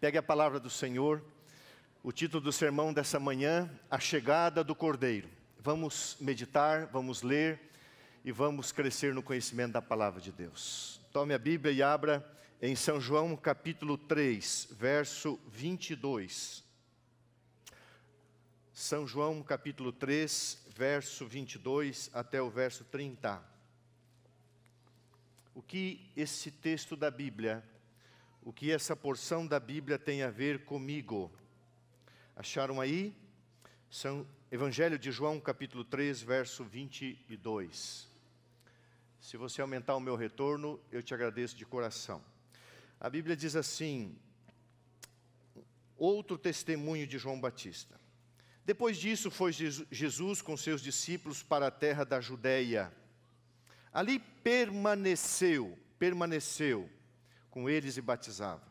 Pegue a palavra do Senhor. O título do sermão dessa manhã, A Chegada do Cordeiro. Vamos meditar, vamos ler e vamos crescer no conhecimento da palavra de Deus. Tome a Bíblia e abra em São João capítulo 3, verso 22. São João capítulo 3, verso 22 até o verso 30. O que esse texto da Bíblia o que essa porção da Bíblia tem a ver comigo. Acharam aí? São Evangelho de João, capítulo 3, verso 22. Se você aumentar o meu retorno, eu te agradeço de coração. A Bíblia diz assim: outro testemunho de João Batista. Depois disso, foi Jesus com seus discípulos para a terra da Judéia. Ali permaneceu, permaneceu com eles e batizava.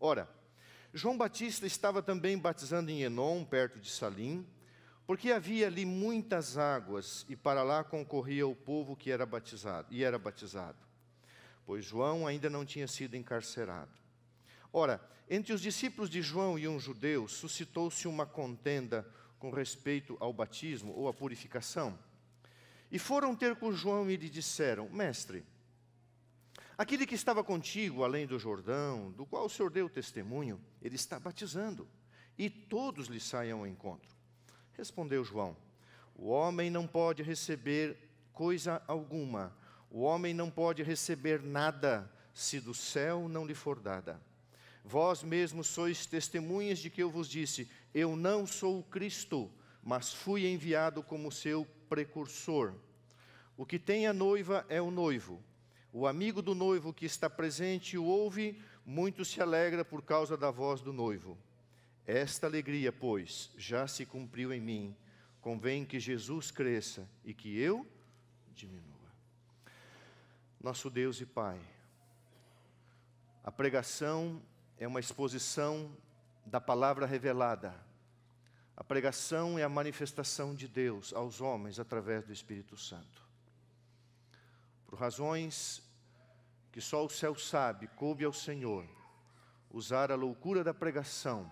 Ora, João Batista estava também batizando em Enom, perto de Salim, porque havia ali muitas águas e para lá concorria o povo que era batizado, e era batizado, pois João ainda não tinha sido encarcerado. Ora, entre os discípulos de João e um judeu suscitou-se uma contenda com respeito ao batismo ou à purificação. E foram ter com João e lhe disseram: Mestre, Aquele que estava contigo além do Jordão, do qual o Senhor deu testemunho, ele está batizando, e todos lhe saiam ao encontro. Respondeu João: O homem não pode receber coisa alguma, o homem não pode receber nada, se do céu não lhe for dada. Vós mesmos sois testemunhas de que eu vos disse: Eu não sou o Cristo, mas fui enviado como seu precursor. O que tem a noiva é o noivo. O amigo do noivo que está presente o ouve, muito se alegra por causa da voz do noivo. Esta alegria, pois, já se cumpriu em mim. Convém que Jesus cresça e que eu diminua. Nosso Deus e Pai, a pregação é uma exposição da palavra revelada. A pregação é a manifestação de Deus aos homens através do Espírito Santo. Por razões que só o céu sabe, coube ao Senhor usar a loucura da pregação,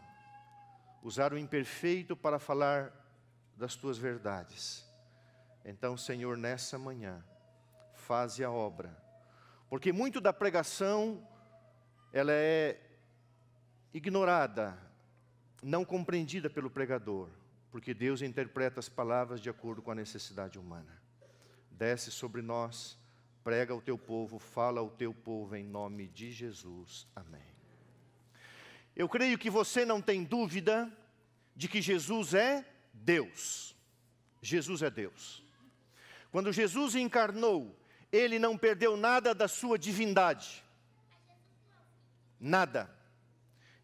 usar o imperfeito para falar das tuas verdades. Então, Senhor, nessa manhã, faze a obra. Porque muito da pregação ela é ignorada, não compreendida pelo pregador, porque Deus interpreta as palavras de acordo com a necessidade humana. Desce sobre nós prega ao teu povo, fala ao teu povo em nome de Jesus. Amém. Eu creio que você não tem dúvida de que Jesus é Deus. Jesus é Deus. Quando Jesus encarnou, ele não perdeu nada da sua divindade. Nada.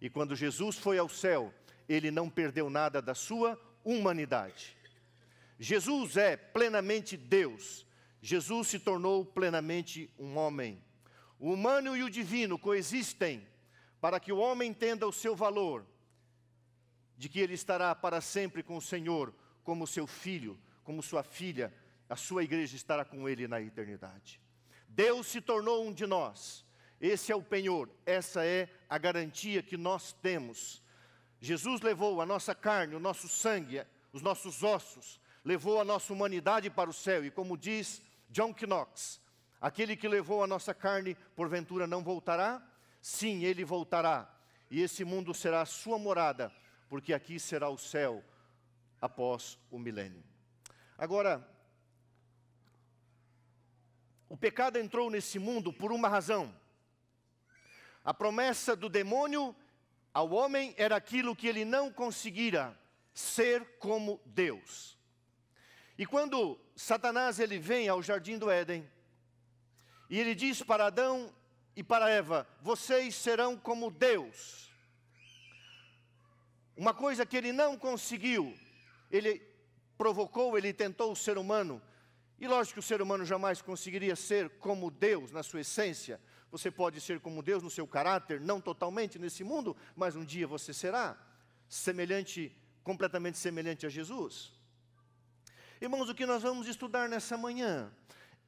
E quando Jesus foi ao céu, ele não perdeu nada da sua humanidade. Jesus é plenamente Deus Jesus se tornou plenamente um homem. O humano e o divino coexistem para que o homem entenda o seu valor, de que ele estará para sempre com o Senhor, como seu filho, como sua filha, a sua igreja estará com ele na eternidade. Deus se tornou um de nós. Esse é o penhor, essa é a garantia que nós temos. Jesus levou a nossa carne, o nosso sangue, os nossos ossos, levou a nossa humanidade para o céu e, como diz John Knox, aquele que levou a nossa carne, porventura não voltará? Sim, ele voltará, e esse mundo será a sua morada, porque aqui será o céu após o milênio. Agora, o pecado entrou nesse mundo por uma razão. A promessa do demônio ao homem era aquilo que ele não conseguira ser como Deus. E quando Satanás ele vem ao jardim do Éden, e ele diz para Adão e para Eva: "Vocês serão como Deus". Uma coisa que ele não conseguiu, ele provocou, ele tentou o ser humano. E lógico que o ser humano jamais conseguiria ser como Deus na sua essência. Você pode ser como Deus no seu caráter, não totalmente nesse mundo, mas um dia você será semelhante, completamente semelhante a Jesus. Irmãos, o que nós vamos estudar nessa manhã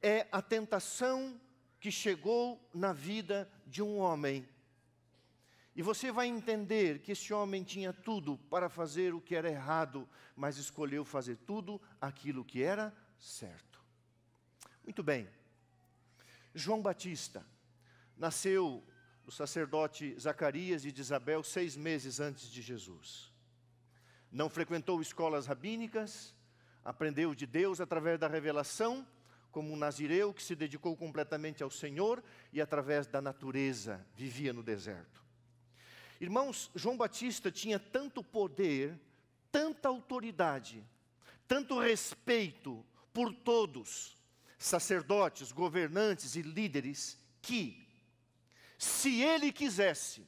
é a tentação que chegou na vida de um homem. E você vai entender que esse homem tinha tudo para fazer o que era errado, mas escolheu fazer tudo aquilo que era certo. Muito bem. João Batista nasceu do sacerdote Zacarias e de Isabel seis meses antes de Jesus. Não frequentou escolas rabínicas, Aprendeu de Deus através da revelação, como um nazireu que se dedicou completamente ao Senhor e através da natureza vivia no deserto. Irmãos, João Batista tinha tanto poder, tanta autoridade, tanto respeito por todos, sacerdotes, governantes e líderes, que, se ele quisesse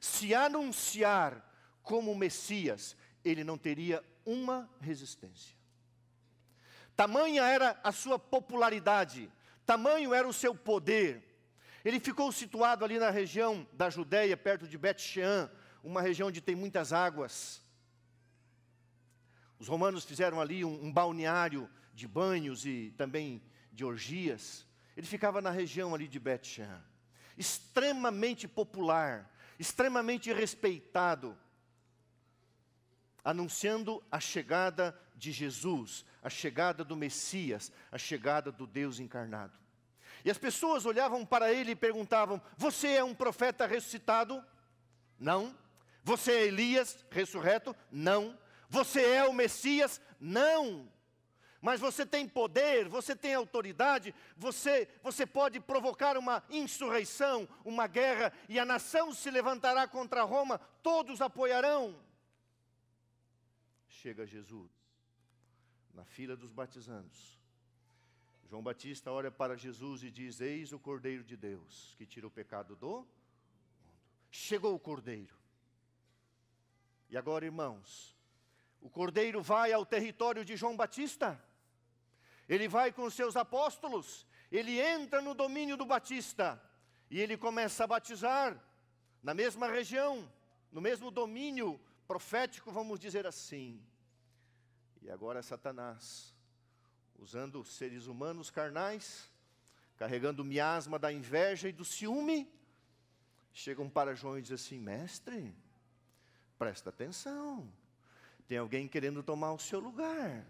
se anunciar como Messias, ele não teria uma resistência. Tamanha era a sua popularidade, tamanho era o seu poder. Ele ficou situado ali na região da Judéia, perto de Bet-Shean, uma região onde tem muitas águas. Os romanos fizeram ali um, um balneário de banhos e também de orgias. Ele ficava na região ali de Bet-Shean. Extremamente popular, extremamente respeitado anunciando a chegada de Jesus, a chegada do Messias, a chegada do Deus encarnado. E as pessoas olhavam para ele e perguntavam: Você é um profeta ressuscitado? Não. Você é Elias ressurreto? Não. Você é o Messias? Não. Mas você tem poder, você tem autoridade, você, você pode provocar uma insurreição, uma guerra, e a nação se levantará contra Roma, todos apoiarão chega Jesus na fila dos batizandos. João Batista olha para Jesus e diz: Eis o Cordeiro de Deus que tira o pecado do mundo. Chegou o Cordeiro. E agora, irmãos, o Cordeiro vai ao território de João Batista, ele vai com seus apóstolos, ele entra no domínio do Batista e ele começa a batizar na mesma região, no mesmo domínio profético, vamos dizer assim. E agora é Satanás, usando seres humanos carnais, carregando o miasma da inveja e do ciúme, chegam para João e dizem assim: Mestre, presta atenção, tem alguém querendo tomar o seu lugar.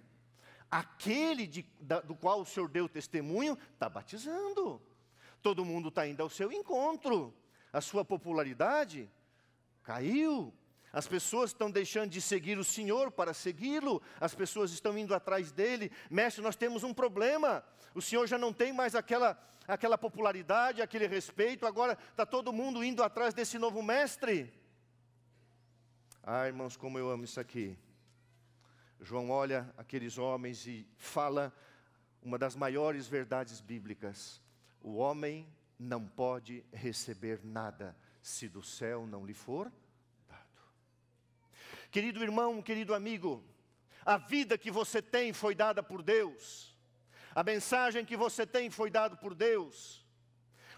Aquele de, da, do qual o Senhor deu testemunho está batizando, todo mundo está indo ao seu encontro, a sua popularidade caiu, as pessoas estão deixando de seguir o Senhor para segui-lo, as pessoas estão indo atrás dele. Mestre, nós temos um problema. O Senhor já não tem mais aquela, aquela popularidade, aquele respeito, agora está todo mundo indo atrás desse novo mestre. Ah, irmãos, como eu amo isso aqui. João olha aqueles homens e fala uma das maiores verdades bíblicas: o homem não pode receber nada se do céu não lhe for Querido irmão, querido amigo, a vida que você tem foi dada por Deus, a mensagem que você tem foi dada por Deus,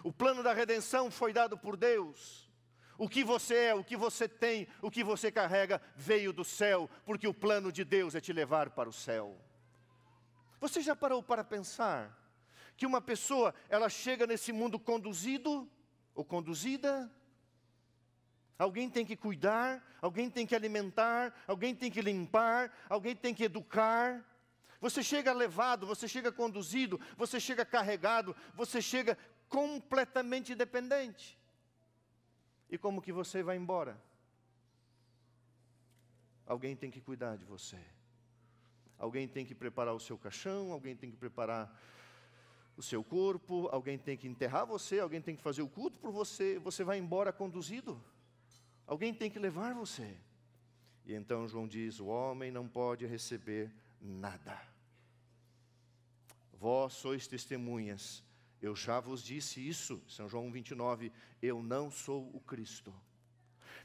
o plano da redenção foi dado por Deus. O que você é, o que você tem, o que você carrega veio do céu, porque o plano de Deus é te levar para o céu. Você já parou para pensar que uma pessoa, ela chega nesse mundo conduzido ou conduzida Alguém tem que cuidar, alguém tem que alimentar, alguém tem que limpar, alguém tem que educar. Você chega levado, você chega conduzido, você chega carregado, você chega completamente dependente. E como que você vai embora? Alguém tem que cuidar de você. Alguém tem que preparar o seu caixão, alguém tem que preparar o seu corpo, alguém tem que enterrar você, alguém tem que fazer o culto por você. Você vai embora conduzido. Alguém tem que levar você. E então João diz: O homem não pode receber nada. Vós sois testemunhas. Eu já vos disse isso, São João 29. Eu não sou o Cristo.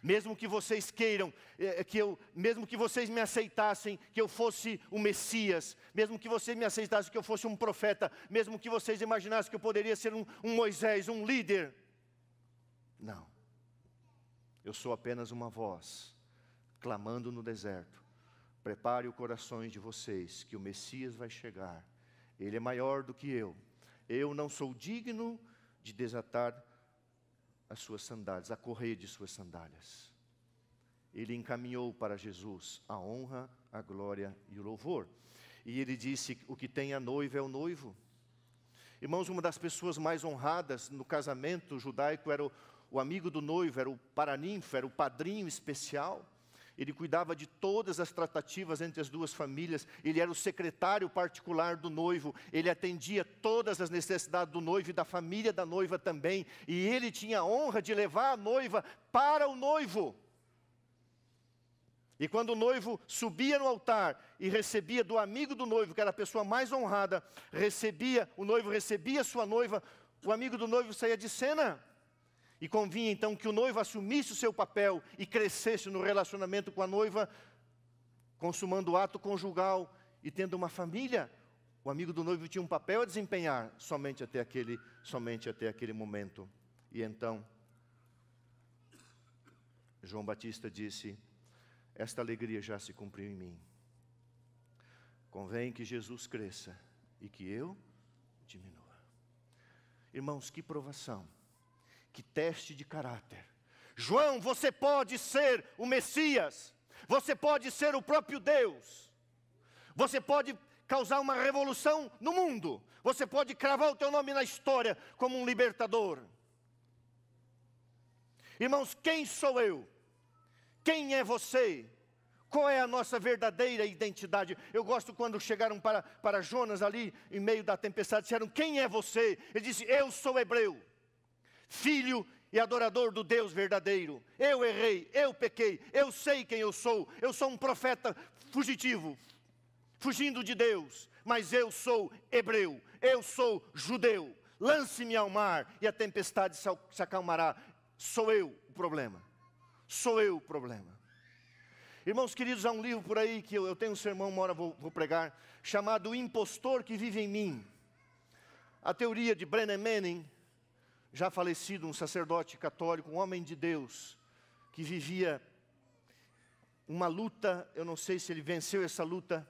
Mesmo que vocês queiram eh, eh, que eu, mesmo que vocês me aceitassem que eu fosse o Messias, mesmo que vocês me aceitassem que eu fosse um profeta, mesmo que vocês imaginassem que eu poderia ser um, um Moisés, um líder, não. Eu sou apenas uma voz, clamando no deserto. Prepare os corações de vocês, que o Messias vai chegar. Ele é maior do que eu. Eu não sou digno de desatar as suas sandálias, a correia de suas sandálias. Ele encaminhou para Jesus a honra, a glória e o louvor. E ele disse: O que tem a noiva é o noivo. Irmãos, uma das pessoas mais honradas no casamento judaico era o, o amigo do noivo, era o paraninfo, era o padrinho especial. Ele cuidava de todas as tratativas entre as duas famílias, ele era o secretário particular do noivo, ele atendia todas as necessidades do noivo e da família da noiva também, e ele tinha a honra de levar a noiva para o noivo. E quando o noivo subia no altar e recebia do amigo do noivo, que era a pessoa mais honrada, recebia, o noivo recebia sua noiva, o amigo do noivo saía de cena. E convinha então que o noivo assumisse o seu papel e crescesse no relacionamento com a noiva, consumando o ato conjugal e tendo uma família. O amigo do noivo tinha um papel a desempenhar somente até aquele, somente até aquele momento. E então João Batista disse: Esta alegria já se cumpriu em mim. Convém que Jesus cresça e que eu diminua. Irmãos, que provação que teste de caráter. João, você pode ser o Messias, você pode ser o próprio Deus, você pode causar uma revolução no mundo, você pode cravar o teu nome na história como um libertador. Irmãos, quem sou eu? Quem é você? Qual é a nossa verdadeira identidade? Eu gosto quando chegaram para, para Jonas ali, em meio da tempestade, disseram: Quem é você? Ele disse: Eu sou hebreu filho e adorador do Deus verdadeiro. Eu errei, eu pequei, eu sei quem eu sou, eu sou um profeta fugitivo, fugindo de Deus, mas eu sou hebreu, eu sou judeu. Lance-me ao mar e a tempestade se acalmará. Sou eu o problema. Sou eu o problema. Irmãos queridos, há um livro por aí que eu, eu tenho um sermão, uma hora vou, vou pregar, chamado O Impostor que Vive em Mim. A teoria de Brennan Manning, já falecido, um sacerdote católico, um homem de Deus, que vivia uma luta, eu não sei se ele venceu essa luta,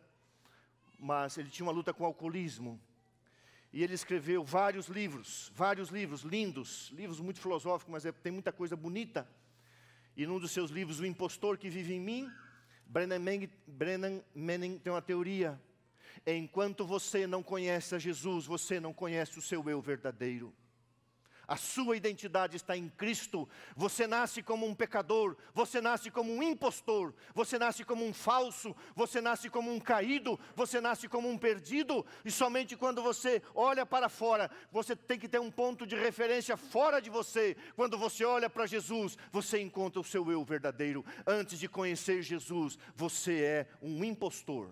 mas ele tinha uma luta com o alcoolismo. E ele escreveu vários livros, vários livros lindos, livros muito filosóficos, mas é, tem muita coisa bonita. E num dos seus livros, O Impostor que Vive em Mim, Brennan Manning, Brennan Manning tem uma teoria. Enquanto você não conhece a Jesus, você não conhece o seu eu verdadeiro a sua identidade está em Cristo. Você nasce como um pecador, você nasce como um impostor, você nasce como um falso, você nasce como um caído, você nasce como um perdido, e somente quando você olha para fora, você tem que ter um ponto de referência fora de você. Quando você olha para Jesus, você encontra o seu eu verdadeiro. Antes de conhecer Jesus, você é um impostor.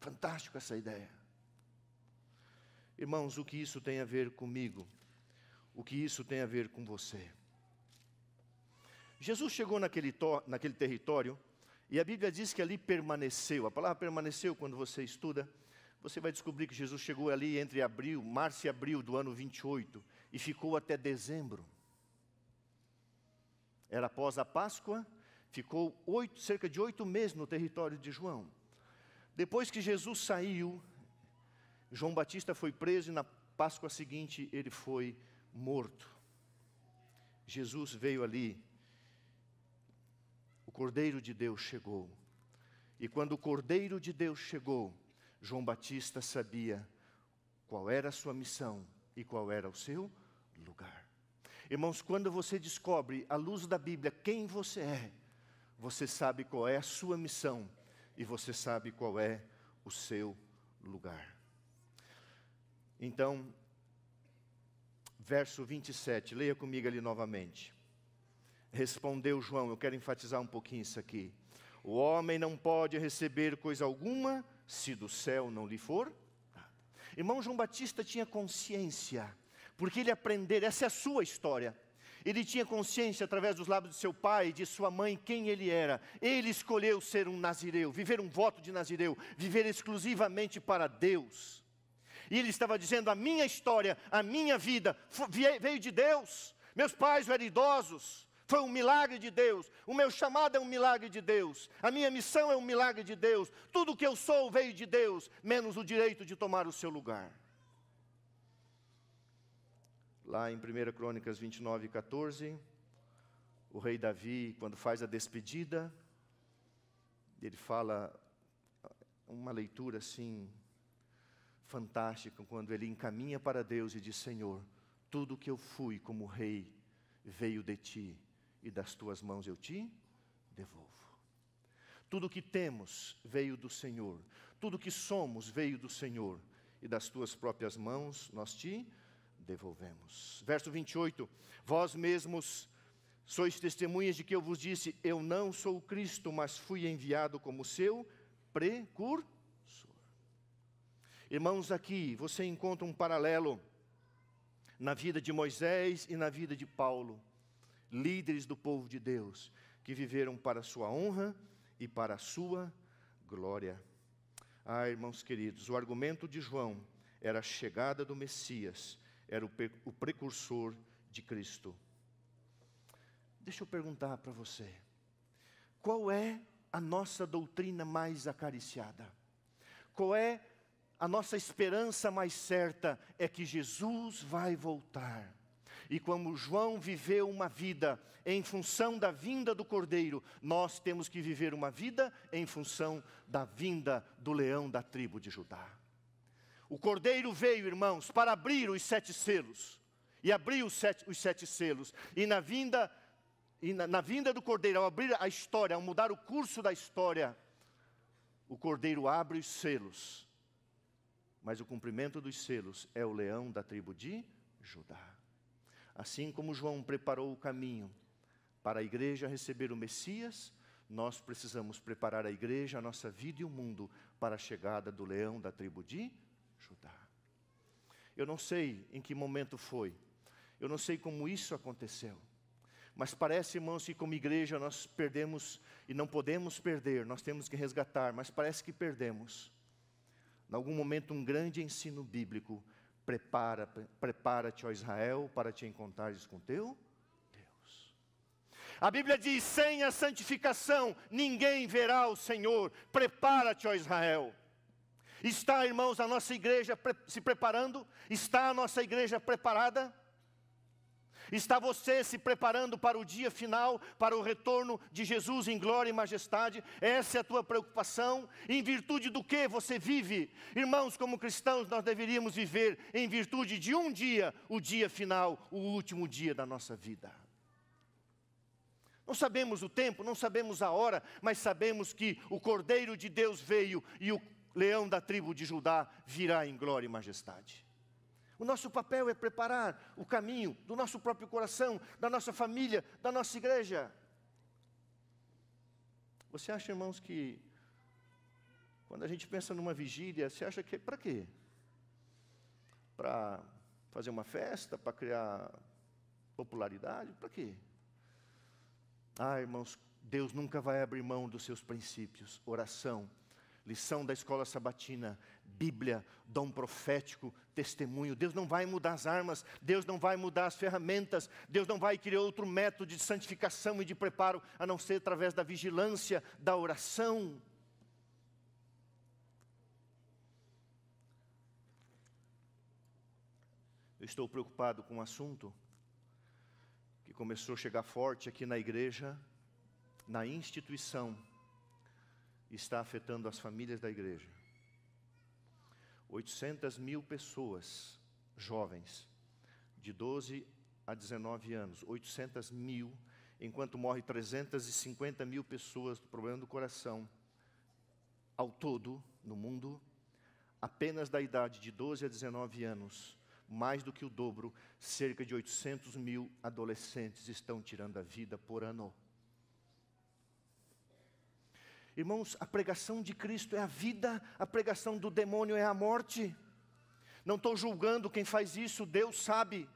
Fantástico essa ideia. Irmãos, o que isso tem a ver comigo? o que isso tem a ver com você. Jesus chegou naquele, to, naquele território e a Bíblia diz que ali permaneceu. A palavra permaneceu, quando você estuda, você vai descobrir que Jesus chegou ali entre abril, março e abril do ano 28 e ficou até dezembro. Era após a Páscoa, ficou oito, cerca de oito meses no território de João. Depois que Jesus saiu, João Batista foi preso e na Páscoa seguinte ele foi morto. Jesus veio ali, o Cordeiro de Deus chegou. E quando o Cordeiro de Deus chegou, João Batista sabia qual era a sua missão e qual era o seu lugar. Irmãos, quando você descobre, à luz da Bíblia, quem você é, você sabe qual é a sua missão e você sabe qual é o seu lugar. Então, verso 27. Leia comigo ali novamente. Respondeu João, eu quero enfatizar um pouquinho isso aqui. O homem não pode receber coisa alguma se do céu não lhe for. Irmão João Batista tinha consciência, porque ele aprender, essa é a sua história. Ele tinha consciência através dos lábios de seu pai e de sua mãe quem ele era. Ele escolheu ser um nazireu, viver um voto de nazireu, viver exclusivamente para Deus. E ele estava dizendo: a minha história, a minha vida veio de Deus. Meus pais eram idosos, foi um milagre de Deus. O meu chamado é um milagre de Deus. A minha missão é um milagre de Deus. Tudo que eu sou veio de Deus, menos o direito de tomar o seu lugar. Lá em 1 Crônicas 29, 14, o rei Davi, quando faz a despedida, ele fala uma leitura assim fantástica quando ele encaminha para Deus e diz: Senhor, tudo que eu fui como rei veio de ti, e das tuas mãos eu te devolvo. Tudo que temos veio do Senhor, tudo que somos veio do Senhor, e das tuas próprias mãos nós te devolvemos. Verso 28: Vós mesmos sois testemunhas de que eu vos disse: Eu não sou Cristo, mas fui enviado como seu precursor Irmãos, aqui você encontra um paralelo na vida de Moisés e na vida de Paulo, líderes do povo de Deus, que viveram para a sua honra e para a sua glória. Ah, irmãos queridos, o argumento de João era a chegada do Messias, era o, o precursor de Cristo. Deixa eu perguntar para você: qual é a nossa doutrina mais acariciada? Qual é a nossa esperança mais certa é que Jesus vai voltar. E como João viveu uma vida em função da vinda do Cordeiro, nós temos que viver uma vida em função da vinda do leão da tribo de Judá. O Cordeiro veio, irmãos, para abrir os sete selos. E abriu os sete, os sete selos. E na vinda, e na, na vinda do Cordeiro, ao abrir a história, ao mudar o curso da história, o Cordeiro abre os selos mas o cumprimento dos selos é o leão da tribo de Judá. Assim como João preparou o caminho para a igreja receber o Messias, nós precisamos preparar a igreja, a nossa vida e o mundo para a chegada do leão da tribo de Judá. Eu não sei em que momento foi, eu não sei como isso aconteceu, mas parece, irmãos, que como igreja nós perdemos e não podemos perder, nós temos que resgatar, mas parece que perdemos em algum momento, um grande ensino bíblico. Prepara, prepara-te, ó Israel, para te encontrares com teu Deus. A Bíblia diz: sem a santificação, ninguém verá o Senhor. Prepara-te, ó Israel. Está, irmãos, a nossa igreja se preparando? Está a nossa igreja preparada? Está você se preparando para o dia final, para o retorno de Jesus em glória e majestade? Essa é a tua preocupação? Em virtude do que você vive? Irmãos, como cristãos, nós deveríamos viver em virtude de um dia, o dia final, o último dia da nossa vida. Não sabemos o tempo, não sabemos a hora, mas sabemos que o Cordeiro de Deus veio e o leão da tribo de Judá virá em glória e majestade. O nosso papel é preparar o caminho do nosso próprio coração, da nossa família, da nossa igreja. Você acha, irmãos, que quando a gente pensa numa vigília, você acha que é para quê? Para fazer uma festa, para criar popularidade? Para quê? Ah, irmãos, Deus nunca vai abrir mão dos seus princípios. Oração, lição da escola sabatina, Bíblia, dom profético, testemunho. Deus não vai mudar as armas, Deus não vai mudar as ferramentas, Deus não vai criar outro método de santificação e de preparo a não ser através da vigilância, da oração. Eu estou preocupado com um assunto que começou a chegar forte aqui na igreja, na instituição está afetando as famílias da igreja. 800 mil pessoas, jovens, de 12 a 19 anos, 800 mil, enquanto morrem 350 mil pessoas do problema do coração, ao todo, no mundo, apenas da idade de 12 a 19 anos, mais do que o dobro, cerca de 800 mil adolescentes estão tirando a vida por ano. Irmãos, a pregação de Cristo é a vida, a pregação do demônio é a morte. Não estou julgando quem faz isso, Deus sabe,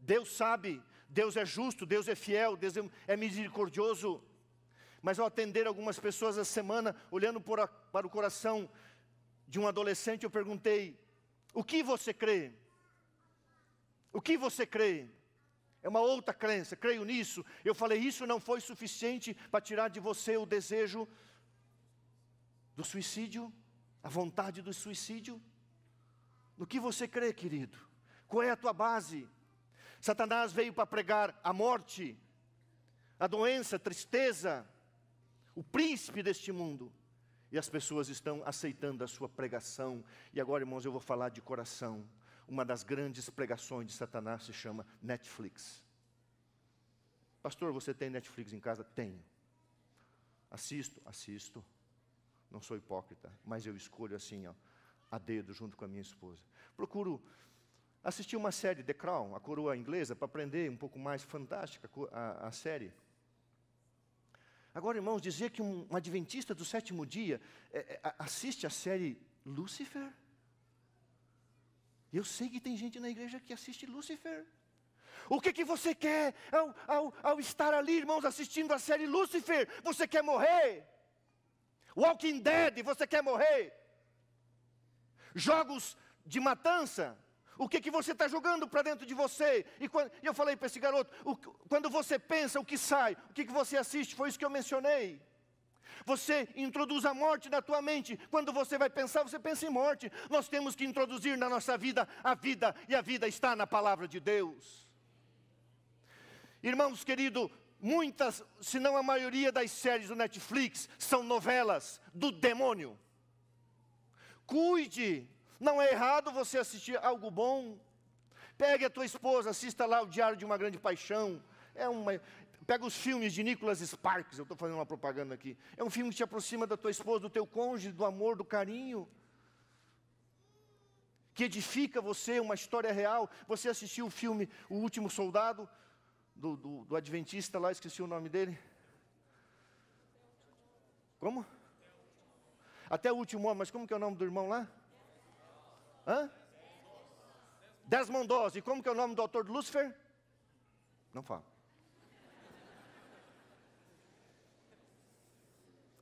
Deus sabe, Deus é justo, Deus é fiel, Deus é, é misericordioso. Mas ao atender algumas pessoas essa semana, olhando a, para o coração de um adolescente, eu perguntei: O que você crê? O que você crê? É uma outra crença, creio nisso. Eu falei: Isso não foi suficiente para tirar de você o desejo do suicídio, a vontade do suicídio? No que você crê, querido? Qual é a tua base? Satanás veio para pregar a morte, a doença, a tristeza, o príncipe deste mundo. E as pessoas estão aceitando a sua pregação. E agora, irmãos, eu vou falar de coração. Uma das grandes pregações de Satanás se chama Netflix. Pastor, você tem Netflix em casa? Tenho. Assisto, assisto não sou hipócrita, mas eu escolho assim, ó, a dedo, junto com a minha esposa. Procuro assistir uma série, The Crown, a coroa inglesa, para aprender um pouco mais, fantástica a, a série. Agora, irmãos, dizer que um, um adventista do sétimo dia é, é, assiste a série Lúcifer? Eu sei que tem gente na igreja que assiste Lúcifer. O que, que você quer ao, ao, ao estar ali, irmãos, assistindo a série Lúcifer? Você quer morrer? Walking Dead, você quer morrer? Jogos de matança? O que, que você está jogando para dentro de você? E quando, eu falei para esse garoto: o, quando você pensa, o que sai? O que, que você assiste? Foi isso que eu mencionei. Você introduz a morte na tua mente. Quando você vai pensar, você pensa em morte. Nós temos que introduzir na nossa vida a vida, e a vida está na palavra de Deus. Irmãos queridos, Muitas, se não a maioria das séries do Netflix são novelas do demônio. Cuide, não é errado você assistir algo bom. Pegue a tua esposa, assista lá o Diário de uma Grande Paixão. É uma, pega os filmes de Nicholas Sparks, eu estou fazendo uma propaganda aqui. É um filme que te aproxima da tua esposa, do teu cônjuge, do amor, do carinho. Que edifica você, uma história real. Você assistiu o filme O Último Soldado, do, do, do adventista lá, esqueci o nome dele. Como? Até o último homem, mas como que é o nome do irmão lá? Hã? Desmond Doss. E como que é o nome do autor de Lúcifer? Não fala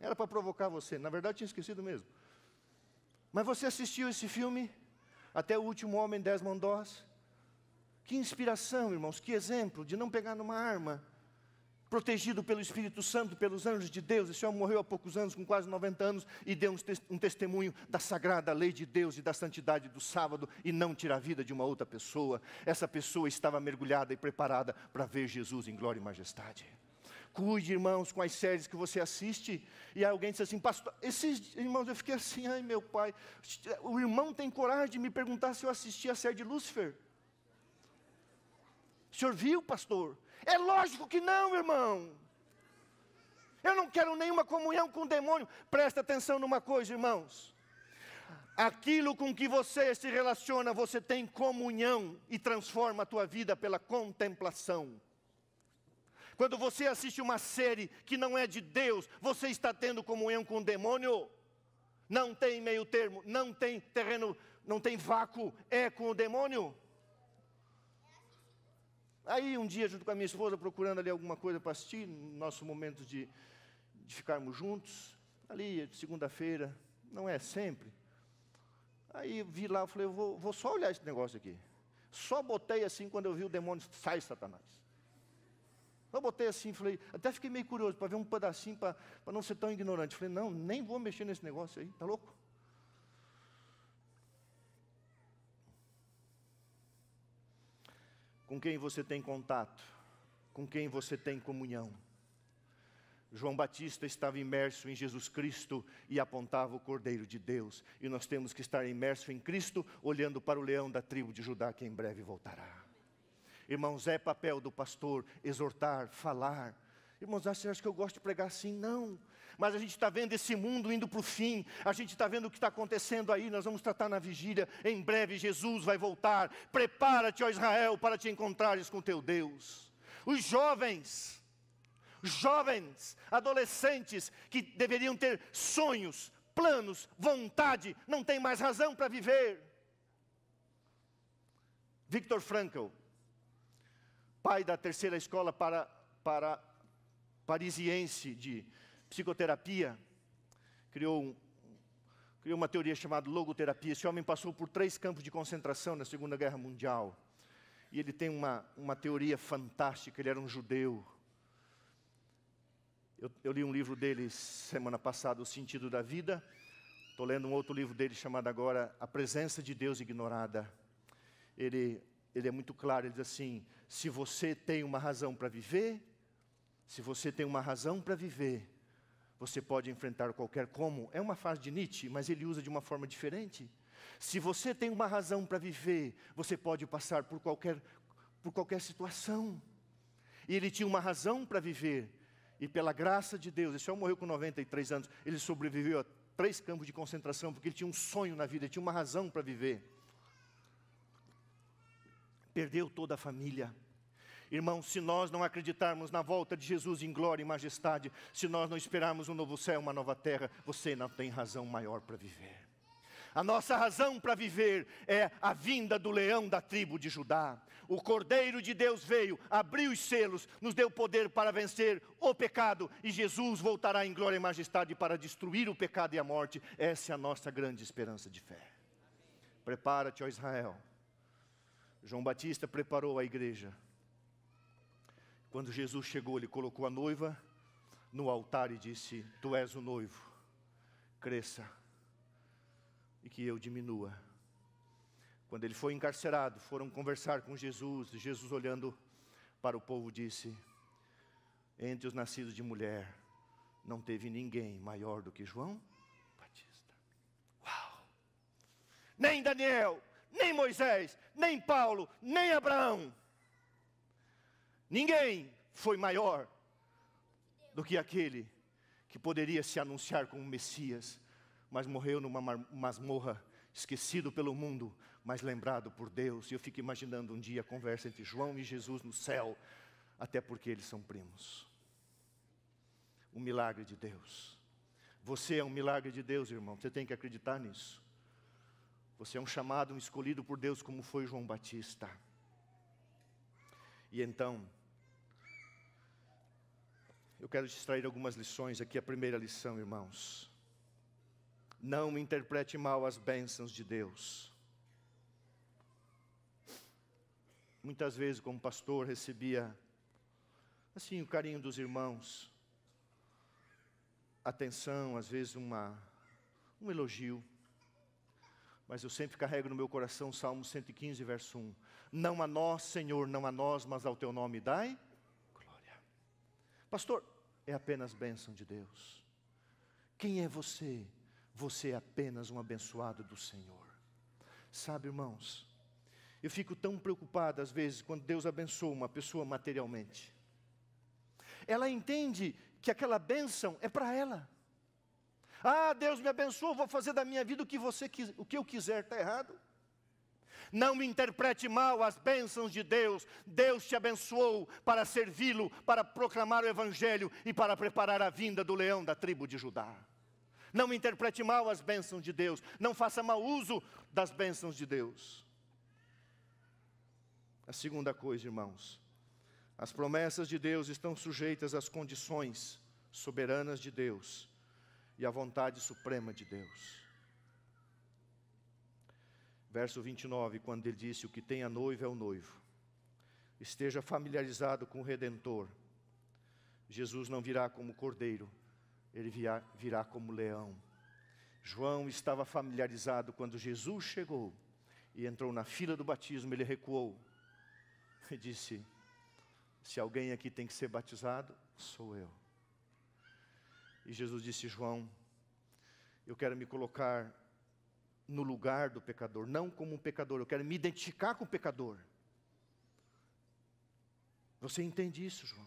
Era para provocar você. Na verdade, tinha esquecido mesmo. Mas você assistiu esse filme? Até o último homem, Desmond Doss? Que inspiração, irmãos, que exemplo de não pegar numa arma, protegido pelo Espírito Santo, pelos anjos de Deus. Esse homem morreu há poucos anos, com quase 90 anos, e deu um testemunho da sagrada lei de Deus e da santidade do sábado, e não tirar a vida de uma outra pessoa. Essa pessoa estava mergulhada e preparada para ver Jesus em glória e majestade. Cuide, irmãos, com as séries que você assiste. E alguém diz assim, pastor, esses irmãos, eu fiquei assim, ai meu pai, o irmão tem coragem de me perguntar se eu assisti a série de Lúcifer. O senhor viu, pastor? É lógico que não, irmão. Eu não quero nenhuma comunhão com o demônio. Presta atenção numa coisa, irmãos. Aquilo com que você se relaciona, você tem comunhão e transforma a tua vida pela contemplação. Quando você assiste uma série que não é de Deus, você está tendo comunhão com o demônio. Não tem meio termo, não tem terreno, não tem vácuo, é com o demônio. Aí um dia, junto com a minha esposa, procurando ali alguma coisa para assistir, no nosso momento de, de ficarmos juntos, ali, segunda-feira, não é sempre. Aí vi lá, falei, eu vou, vou só olhar esse negócio aqui. Só botei assim quando eu vi o demônio, sai Satanás. Eu botei assim, falei, até fiquei meio curioso para ver um pedacinho, para não ser tão ignorante. Falei, não, nem vou mexer nesse negócio aí, tá louco? com quem você tem contato, com quem você tem comunhão. João Batista estava imerso em Jesus Cristo e apontava o Cordeiro de Deus, e nós temos que estar imerso em Cristo, olhando para o leão da tribo de Judá que em breve voltará. Irmãos, é papel do pastor exortar, falar, Irmãos, você acha que eu gosto de pregar assim? Não. Mas a gente está vendo esse mundo indo para o fim, a gente está vendo o que está acontecendo aí, nós vamos tratar na vigília. Em breve Jesus vai voltar. Prepara-te, ó Israel, para te encontrares com teu Deus. Os jovens, jovens, adolescentes que deveriam ter sonhos, planos, vontade, não tem mais razão para viver. Victor Frankl, pai da terceira escola para, para parisiense de psicoterapia, criou, um, criou uma teoria chamada logoterapia. Esse homem passou por três campos de concentração na Segunda Guerra Mundial. E ele tem uma, uma teoria fantástica, ele era um judeu. Eu, eu li um livro dele semana passada, O Sentido da Vida. Estou lendo um outro livro dele chamado agora A Presença de Deus Ignorada. Ele, ele é muito claro, ele diz assim: se você tem uma razão para viver, se você tem uma razão para viver, você pode enfrentar qualquer como. É uma frase de Nietzsche, mas ele usa de uma forma diferente. Se você tem uma razão para viver, você pode passar por qualquer, por qualquer situação. E ele tinha uma razão para viver. E pela graça de Deus, esse homem morreu com 93 anos, ele sobreviveu a três campos de concentração, porque ele tinha um sonho na vida, ele tinha uma razão para viver. Perdeu toda a família Irmão, se nós não acreditarmos na volta de Jesus em glória e majestade, se nós não esperarmos um novo céu, uma nova terra, você não tem razão maior para viver. A nossa razão para viver é a vinda do leão da tribo de Judá. O Cordeiro de Deus veio, abriu os selos, nos deu poder para vencer o pecado e Jesus voltará em glória e majestade para destruir o pecado e a morte. Essa é a nossa grande esperança de fé. Prepara-te, ó Israel. João Batista preparou a igreja quando Jesus chegou, ele colocou a noiva no altar e disse: Tu és o noivo, cresça e que eu diminua. Quando ele foi encarcerado, foram conversar com Jesus, e Jesus, olhando para o povo, disse: Entre os nascidos de mulher, não teve ninguém maior do que João Batista. Uau! Nem Daniel, nem Moisés, nem Paulo, nem Abraão Ninguém foi maior do que aquele que poderia se anunciar como Messias, mas morreu numa masmorra, esquecido pelo mundo, mas lembrado por Deus. E eu fico imaginando um dia a conversa entre João e Jesus no céu, até porque eles são primos. O milagre de Deus. Você é um milagre de Deus, irmão, você tem que acreditar nisso. Você é um chamado, um escolhido por Deus, como foi João Batista. E então, eu quero extrair algumas lições aqui. A primeira lição, irmãos. Não interprete mal as bênçãos de Deus. Muitas vezes, como pastor, recebia assim o carinho dos irmãos, atenção, às vezes uma, um elogio. Mas eu sempre carrego no meu coração Salmo 115, verso 1. Não a nós, Senhor, não a nós, mas ao teu nome dai glória. Pastor, é apenas bênção de Deus. Quem é você? Você é apenas um abençoado do Senhor. Sabe, irmãos, eu fico tão preocupado às vezes quando Deus abençoa uma pessoa materialmente. Ela entende que aquela bênção é para ela. Ah, Deus me abençoou, vou fazer da minha vida o que, você, o que eu quiser, está errado? Não interprete mal as bênçãos de Deus. Deus te abençoou para servi-lo, para proclamar o Evangelho e para preparar a vinda do leão da tribo de Judá. Não interprete mal as bênçãos de Deus. Não faça mau uso das bênçãos de Deus. A segunda coisa, irmãos, as promessas de Deus estão sujeitas às condições soberanas de Deus e à vontade suprema de Deus. Verso 29, quando ele disse: O que tem a noiva é o noivo. Esteja familiarizado com o Redentor. Jesus não virá como cordeiro, ele virá, virá como leão. João estava familiarizado quando Jesus chegou e entrou na fila do batismo, ele recuou e disse: Se alguém aqui tem que ser batizado, sou eu. E Jesus disse: João, eu quero me colocar no lugar do pecador, não como um pecador. Eu quero me identificar com o pecador. Você entende isso, João?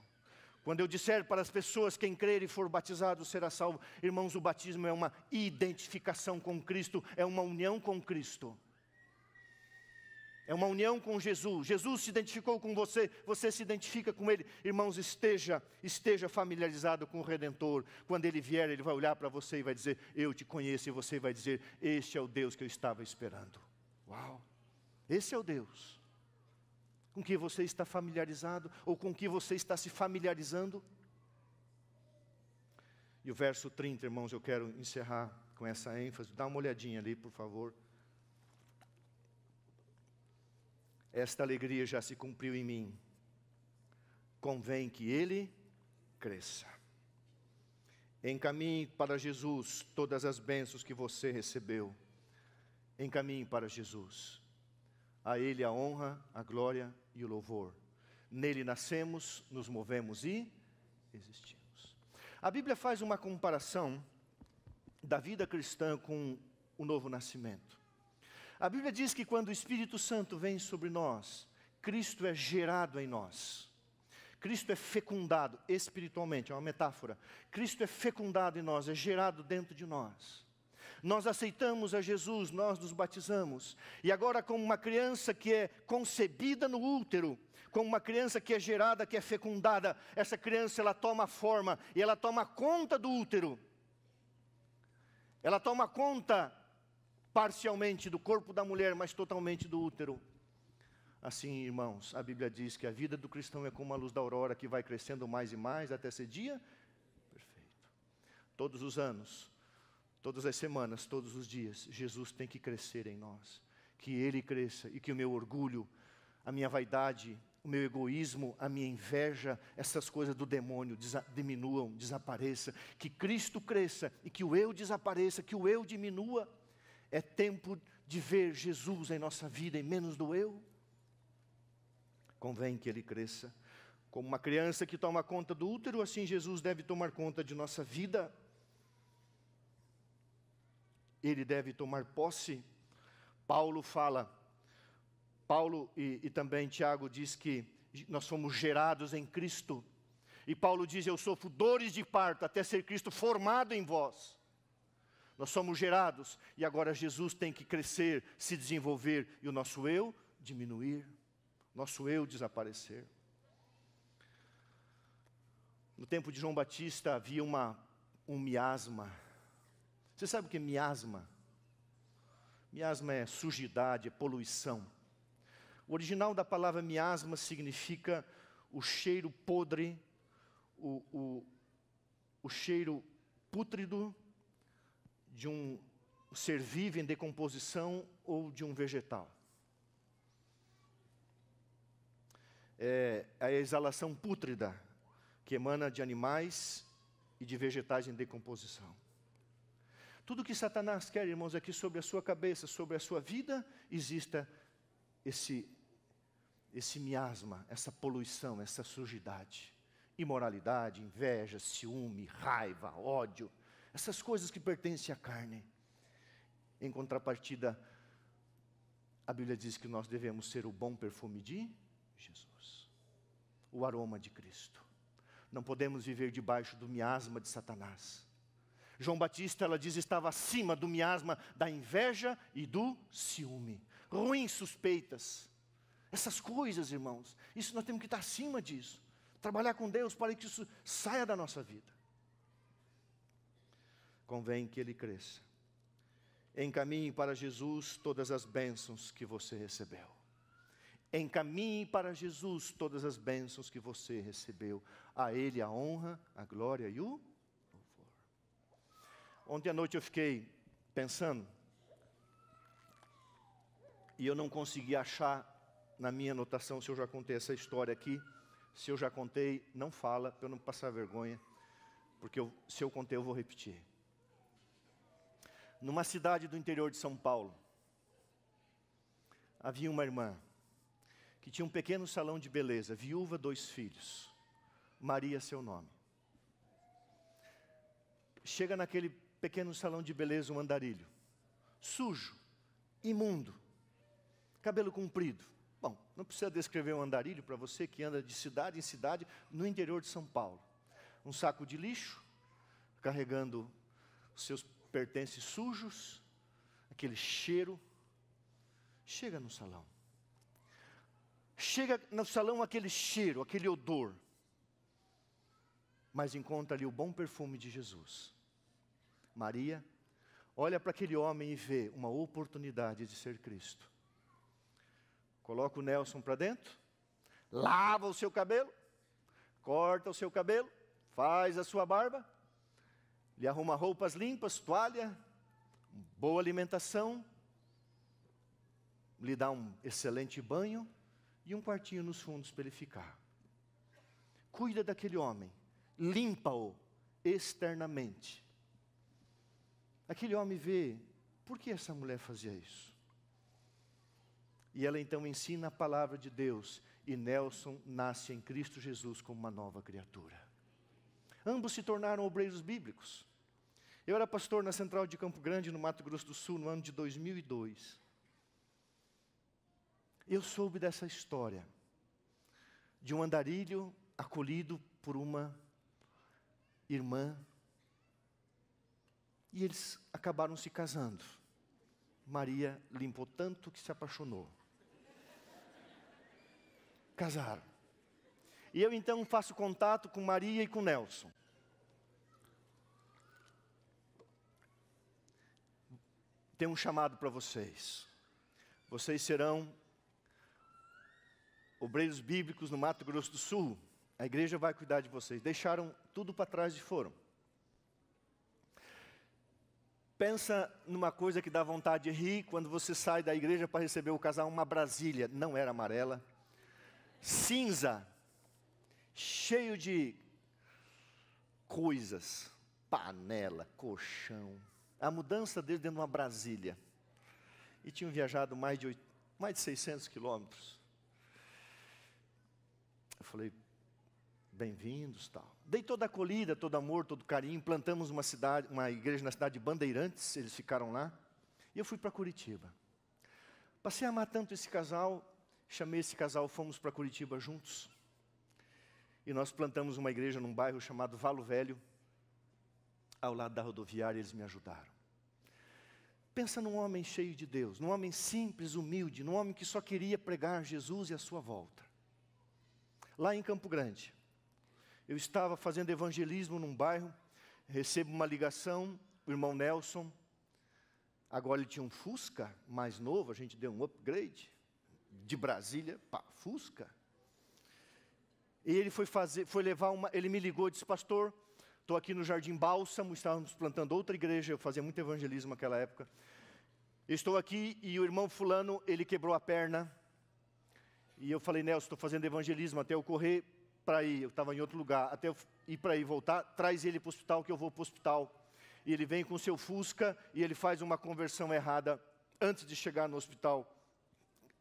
Quando eu disser para as pessoas quem crer e for batizado será salvo, irmãos, o batismo é uma identificação com Cristo, é uma união com Cristo. É uma união com Jesus. Jesus se identificou com você, você se identifica com ele. Irmãos, esteja, esteja familiarizado com o redentor. Quando ele vier, ele vai olhar para você e vai dizer: "Eu te conheço", e você vai dizer: "Este é o Deus que eu estava esperando". Uau! Esse é o Deus com que você está familiarizado ou com que você está se familiarizando. E o verso 30, irmãos, eu quero encerrar com essa ênfase. Dá uma olhadinha ali, por favor. Esta alegria já se cumpriu em mim. Convém que ele cresça. Encaminhe para Jesus todas as bênçãos que você recebeu. Encaminhe para Jesus. A Ele a honra, a glória e o louvor. Nele nascemos, nos movemos e existimos. A Bíblia faz uma comparação da vida cristã com o novo nascimento. A Bíblia diz que quando o Espírito Santo vem sobre nós, Cristo é gerado em nós. Cristo é fecundado espiritualmente, é uma metáfora. Cristo é fecundado em nós, é gerado dentro de nós. Nós aceitamos a Jesus, nós nos batizamos. E agora, como uma criança que é concebida no útero, como uma criança que é gerada, que é fecundada, essa criança ela toma forma e ela toma conta do útero. Ela toma conta parcialmente do corpo da mulher, mas totalmente do útero. Assim, irmãos, a Bíblia diz que a vida do cristão é como a luz da aurora que vai crescendo mais e mais até ser dia perfeito. Todos os anos, todas as semanas, todos os dias, Jesus tem que crescer em nós. Que ele cresça e que o meu orgulho, a minha vaidade, o meu egoísmo, a minha inveja, essas coisas do demônio desa diminuam, desapareça, que Cristo cresça e que o eu desapareça, que o eu diminua. É tempo de ver Jesus em nossa vida e menos do eu? Convém que ele cresça. Como uma criança que toma conta do útero, assim Jesus deve tomar conta de nossa vida. Ele deve tomar posse. Paulo fala, Paulo e, e também Tiago diz que nós fomos gerados em Cristo. E Paulo diz: Eu sofro dores de parto até ser Cristo formado em vós. Nós somos gerados e agora Jesus tem que crescer, se desenvolver e o nosso eu diminuir, nosso eu desaparecer. No tempo de João Batista havia uma, um miasma. Você sabe o que é miasma? Miasma é sujidade, é poluição. O original da palavra miasma significa o cheiro podre, o, o, o cheiro pútrido de um ser vivo em decomposição ou de um vegetal. É a exalação pútrida que emana de animais e de vegetais em decomposição. Tudo que Satanás quer, irmãos, é que sobre a sua cabeça, sobre a sua vida, exista esse, esse miasma, essa poluição, essa sujidade. Imoralidade, inveja, ciúme, raiva, ódio, essas coisas que pertencem à carne. Em contrapartida, a Bíblia diz que nós devemos ser o bom perfume de Jesus, o aroma de Cristo. Não podemos viver debaixo do miasma de Satanás. João Batista, ela diz, estava acima do miasma da inveja e do ciúme. Ruins suspeitas. Essas coisas, irmãos, isso nós temos que estar acima disso. Trabalhar com Deus para que isso saia da nossa vida convém que ele cresça. Encaminhe para Jesus todas as bênçãos que você recebeu. Encaminhe para Jesus todas as bênçãos que você recebeu. A Ele a honra, a glória e o louvor. Ontem à noite eu fiquei pensando e eu não consegui achar na minha anotação se eu já contei essa história aqui. Se eu já contei, não fala, para eu não passar vergonha, porque eu, se eu contei, eu vou repetir numa cidade do interior de São Paulo, havia uma irmã que tinha um pequeno salão de beleza, viúva, dois filhos. Maria, seu nome. Chega naquele pequeno salão de beleza um andarilho, sujo, imundo, cabelo comprido. Bom, não precisa descrever um andarilho para você que anda de cidade em cidade no interior de São Paulo. Um saco de lixo, carregando os seus pertence sujos, aquele cheiro. Chega no salão. Chega no salão aquele cheiro, aquele odor. Mas encontra ali o bom perfume de Jesus. Maria olha para aquele homem e vê uma oportunidade de ser Cristo. Coloca o Nelson para dentro, lava o seu cabelo, corta o seu cabelo, faz a sua barba, lhe arruma roupas limpas, toalha, boa alimentação, lhe dá um excelente banho e um quartinho nos fundos para ele ficar. Cuida daquele homem, limpa-o externamente. Aquele homem vê, por que essa mulher fazia isso? E ela então ensina a palavra de Deus, e Nelson nasce em Cristo Jesus como uma nova criatura. Ambos se tornaram obreiros bíblicos. Eu era pastor na central de Campo Grande, no Mato Grosso do Sul, no ano de 2002. Eu soube dessa história de um andarilho acolhido por uma irmã e eles acabaram se casando. Maria limpou tanto que se apaixonou. Casaram. E eu então faço contato com Maria e com Nelson. tem um chamado para vocês. Vocês serão obreiros bíblicos no Mato Grosso do Sul. A igreja vai cuidar de vocês. Deixaram tudo para trás e foram. Pensa numa coisa que dá vontade de rir quando você sai da igreja para receber o casal, uma Brasília, não era amarela, cinza, cheio de coisas, panela, colchão, a mudança dele dentro de uma Brasília. E tinham viajado mais de, 8, mais de 600 quilômetros. Eu falei, bem-vindos, tal. Dei toda a acolhida, todo amor, todo carinho. Plantamos uma cidade, uma igreja na cidade de Bandeirantes, eles ficaram lá. E eu fui para Curitiba. Passei a amar tanto esse casal, chamei esse casal, fomos para Curitiba juntos. E nós plantamos uma igreja num bairro chamado Valo Velho ao lado da rodoviária, eles me ajudaram. Pensa num homem cheio de Deus, num homem simples, humilde, num homem que só queria pregar Jesus e a sua volta. Lá em Campo Grande, eu estava fazendo evangelismo num bairro, recebo uma ligação, o irmão Nelson. Agora ele tinha um Fusca mais novo, a gente deu um upgrade de Brasília para Fusca. E ele foi fazer, foi levar uma, ele me ligou e disse: "Pastor, Estou aqui no Jardim Bálsamo, estávamos plantando outra igreja, eu fazia muito evangelismo naquela época. Estou aqui e o irmão fulano, ele quebrou a perna. E eu falei, Nelson, estou fazendo evangelismo até eu correr para ir, eu estava em outro lugar, até eu ir para ir voltar, traz ele para o hospital que eu vou para o hospital. E ele vem com seu Fusca e ele faz uma conversão errada antes de chegar no hospital,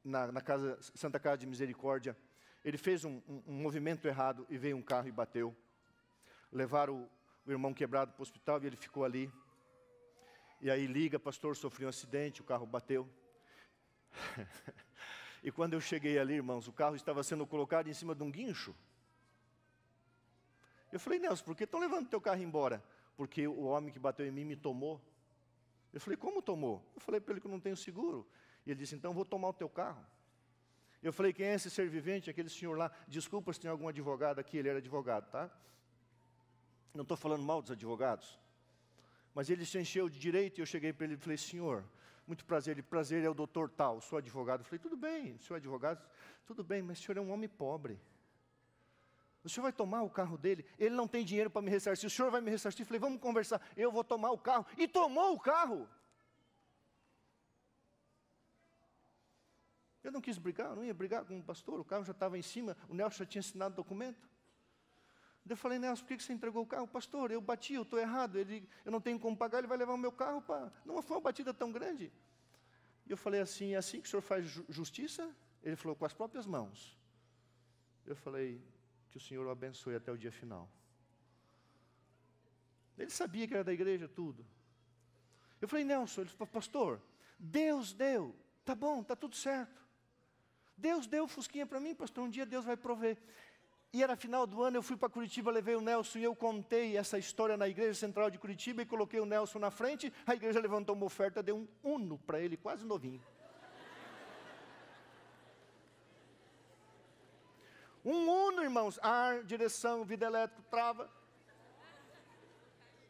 na, na casa, Santa Casa de Misericórdia. Ele fez um, um, um movimento errado e veio um carro e bateu. Levaram o irmão quebrado para o hospital e ele ficou ali. E aí liga, pastor, sofri um acidente, o carro bateu. e quando eu cheguei ali, irmãos, o carro estava sendo colocado em cima de um guincho. Eu falei, Nelson, por que estão levando teu carro embora? Porque o homem que bateu em mim me tomou. Eu falei, como tomou? Eu falei para ele que eu não tenho seguro. E ele disse, então vou tomar o teu carro. Eu falei, quem é esse ser vivente? Aquele senhor lá. Desculpa se tem algum advogado aqui, ele era advogado, tá? Não estou falando mal dos advogados, mas ele se encheu de direito e eu cheguei para ele e falei, senhor, muito prazer. Ele, prazer é o doutor tal, sou advogado. Eu falei, tudo bem, senhor é advogado, tudo bem, mas o senhor é um homem pobre. O senhor vai tomar o carro dele? Ele não tem dinheiro para me ressarcir. O senhor vai me ressarcir? Eu falei, vamos conversar. Eu vou tomar o carro. E tomou o carro. Eu não quis brigar, eu não ia brigar com o pastor. O carro já estava em cima. O Nelson já tinha assinado o documento. Eu falei, Nelson, por que você entregou o carro? Pastor, eu bati, eu estou errado, ele, eu não tenho como pagar, ele vai levar o meu carro para. Não foi uma batida tão grande. E eu falei assim: é assim que o senhor faz justiça? Ele falou, com as próprias mãos. Eu falei, que o senhor o abençoe até o dia final. Ele sabia que era da igreja, tudo. Eu falei, Nelson, ele falou, pastor, Deus deu, tá bom, tá tudo certo. Deus deu fusquinha para mim, pastor, um dia Deus vai prover. E era final do ano, eu fui para Curitiba, levei o Nelson e eu contei essa história na Igreja Central de Curitiba e coloquei o Nelson na frente. A igreja levantou uma oferta, deu um uno para ele, quase novinho. Um uno, irmãos, ar, direção, vida elétrica, trava.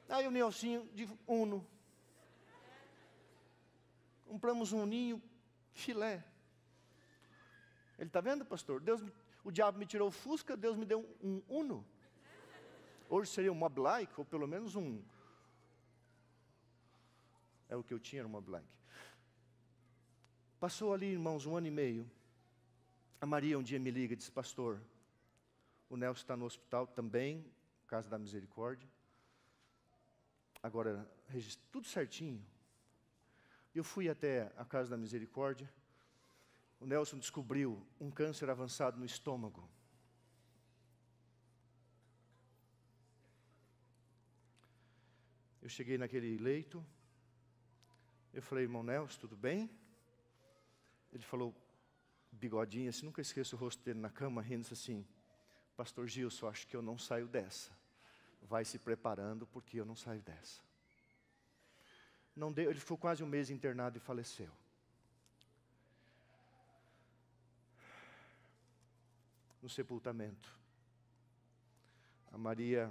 Aí o Nelsinho de uno. Compramos um ninho filé. Ele está vendo, pastor? Deus me o diabo me tirou o Fusca, Deus me deu um, Uno. Hoje seria um Moblike, ou pelo menos um. É o que eu tinha, era um Moblike. Passou ali, irmãos, um ano e meio. A Maria um dia me liga e diz: Pastor, o Nelson está no hospital também, Casa da Misericórdia. Agora, tudo certinho. Eu fui até a Casa da Misericórdia o Nelson descobriu um câncer avançado no estômago. Eu cheguei naquele leito, eu falei, irmão Nelson, tudo bem? Ele falou, bigodinha, assim, nunca esqueço o rosto dele na cama, rindo assim, pastor Gilson, acho que eu não saio dessa. Vai se preparando, porque eu não saio dessa. Não deu, ele ficou quase um mês internado e faleceu. no sepultamento. A Maria,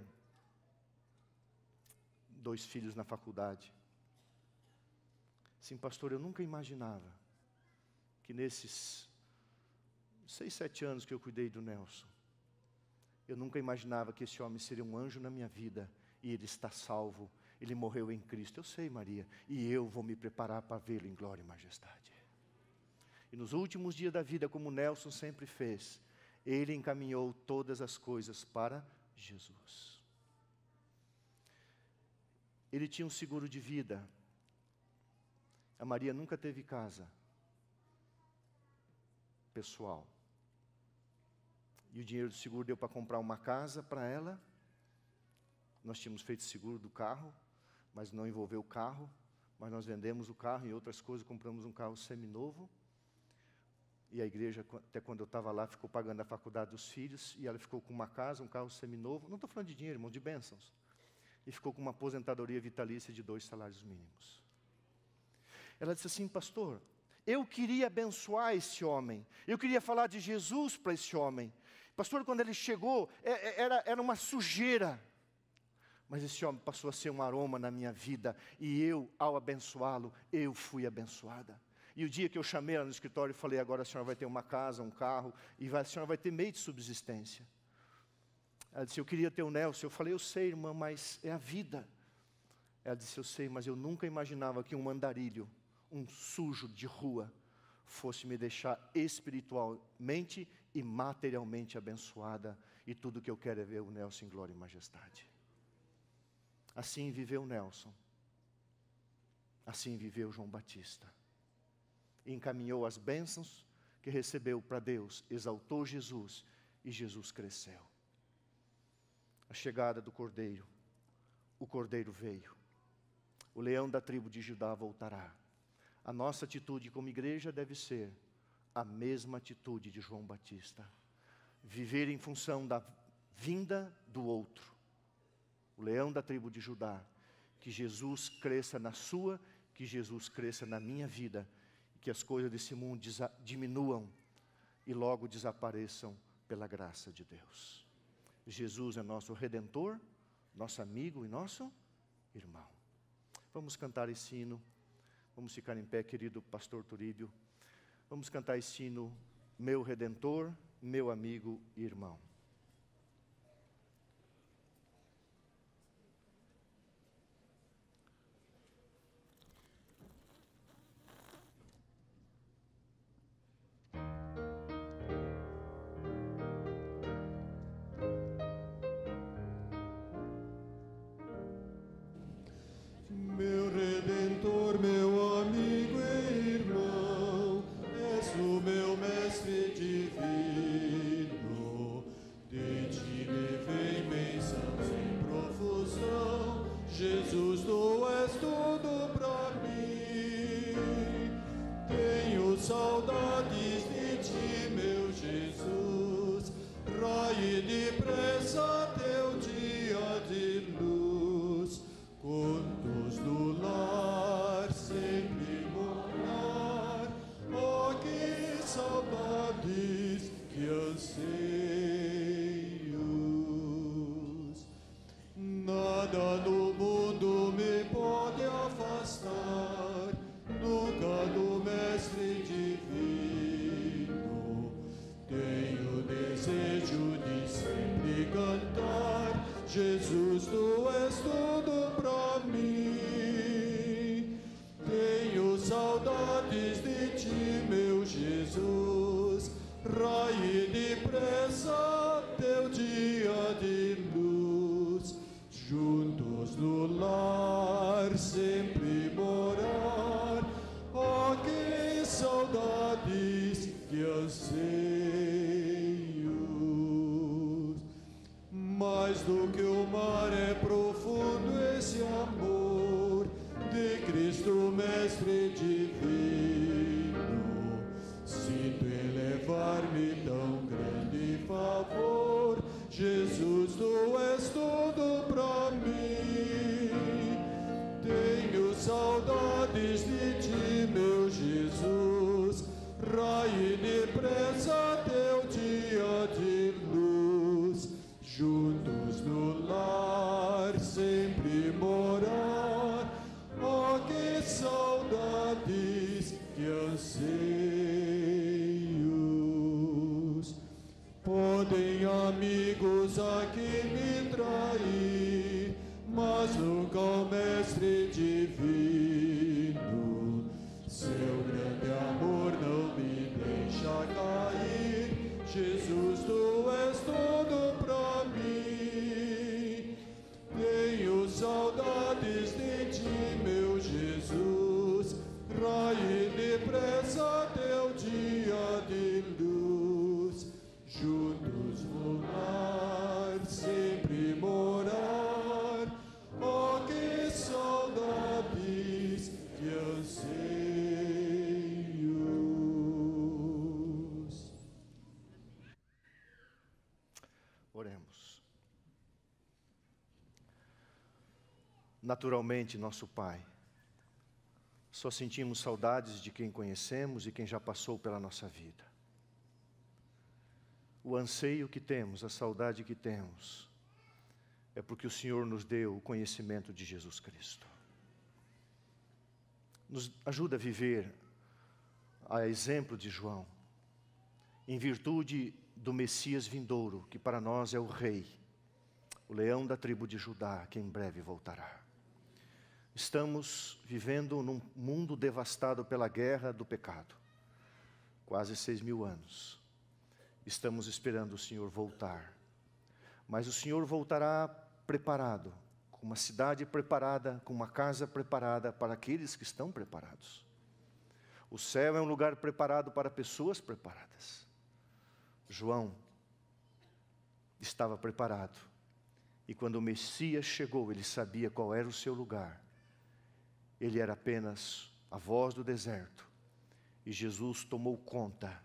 dois filhos na faculdade. Sim, pastor, eu nunca imaginava que nesses seis, sete anos que eu cuidei do Nelson, eu nunca imaginava que esse homem seria um anjo na minha vida e ele está salvo, ele morreu em Cristo. Eu sei, Maria, e eu vou me preparar para vê-lo em glória e majestade. E nos últimos dias da vida, como Nelson sempre fez, ele encaminhou todas as coisas para Jesus. Ele tinha um seguro de vida. A Maria nunca teve casa pessoal. E o dinheiro do seguro deu para comprar uma casa para ela. Nós tínhamos feito seguro do carro, mas não envolveu o carro. Mas nós vendemos o carro e outras coisas, compramos um carro seminovo. E a igreja, até quando eu estava lá, ficou pagando a faculdade dos filhos, e ela ficou com uma casa, um carro seminovo, não estou falando de dinheiro, irmão, de bênçãos. E ficou com uma aposentadoria vitalícia de dois salários mínimos. Ela disse assim, pastor, eu queria abençoar esse homem, eu queria falar de Jesus para esse homem. Pastor, quando ele chegou, é, é, era, era uma sujeira, mas esse homem passou a ser um aroma na minha vida, e eu, ao abençoá-lo, eu fui abençoada. E o dia que eu chamei ela no escritório e falei: agora a senhora vai ter uma casa, um carro, e a senhora vai ter meio de subsistência. Ela disse: Eu queria ter o Nelson. Eu falei: Eu sei, irmã, mas é a vida. Ela disse: Eu sei, mas eu nunca imaginava que um andarilho, um sujo de rua, fosse me deixar espiritualmente e materialmente abençoada. E tudo que eu quero é ver o Nelson em glória e majestade. Assim viveu Nelson. Assim viveu João Batista encaminhou as bênçãos que recebeu para Deus, exaltou Jesus e Jesus cresceu. A chegada do cordeiro, o cordeiro veio. O leão da tribo de Judá voltará. A nossa atitude como igreja deve ser a mesma atitude de João Batista. Viver em função da vinda do outro. O leão da tribo de Judá. Que Jesus cresça na sua, que Jesus cresça na minha vida que as coisas desse mundo diminuam e logo desapareçam pela graça de Deus. Jesus é nosso redentor, nosso amigo e nosso irmão. Vamos cantar esse hino. Vamos ficar em pé, querido pastor Turíbio. Vamos cantar esse hino, meu redentor, meu amigo e irmão. naturalmente nosso Pai. Só sentimos saudades de quem conhecemos e quem já passou pela nossa vida. O anseio que temos, a saudade que temos, é porque o Senhor nos deu o conhecimento de Jesus Cristo. Nos ajuda a viver a exemplo de João, em virtude do Messias vindouro, que para nós é o Rei, o leão da tribo de Judá, que em breve voltará. Estamos vivendo num mundo devastado pela guerra do pecado. Quase seis mil anos. Estamos esperando o Senhor voltar. Mas o Senhor voltará preparado, com uma cidade preparada, com uma casa preparada para aqueles que estão preparados. O céu é um lugar preparado para pessoas preparadas. João estava preparado. E quando o Messias chegou, ele sabia qual era o seu lugar ele era apenas a voz do deserto. E Jesus tomou conta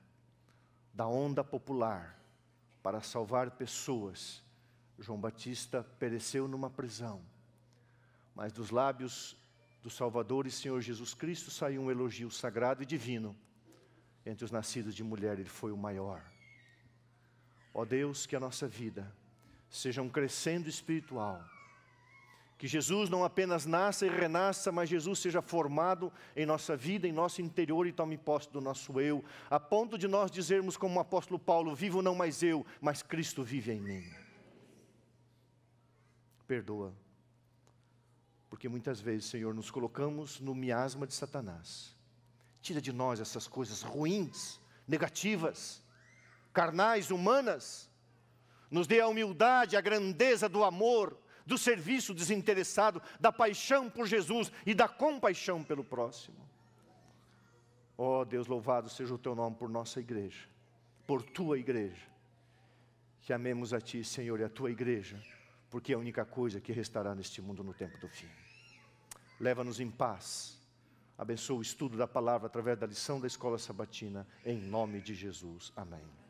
da onda popular para salvar pessoas. João Batista pereceu numa prisão, mas dos lábios do Salvador e Senhor Jesus Cristo saiu um elogio sagrado e divino. Entre os nascidos de mulher, ele foi o maior. Ó Deus, que a nossa vida seja um crescendo espiritual que Jesus não apenas nasça e renasça, mas Jesus seja formado em nossa vida, em nosso interior e tome posse do nosso eu, a ponto de nós dizermos, como o apóstolo Paulo: Vivo não mais eu, mas Cristo vive em mim. Perdoa, porque muitas vezes, Senhor, nos colocamos no miasma de Satanás. Tira de nós essas coisas ruins, negativas, carnais, humanas. Nos dê a humildade, a grandeza do amor do serviço desinteressado, da paixão por Jesus e da compaixão pelo próximo. Ó oh, Deus, louvado seja o teu nome por nossa igreja, por tua igreja. Que amemos a ti, Senhor, e a tua igreja, porque é a única coisa que restará neste mundo no tempo do fim. Leva-nos em paz. Abençoa o estudo da palavra através da lição da escola sabatina, em nome de Jesus. Amém.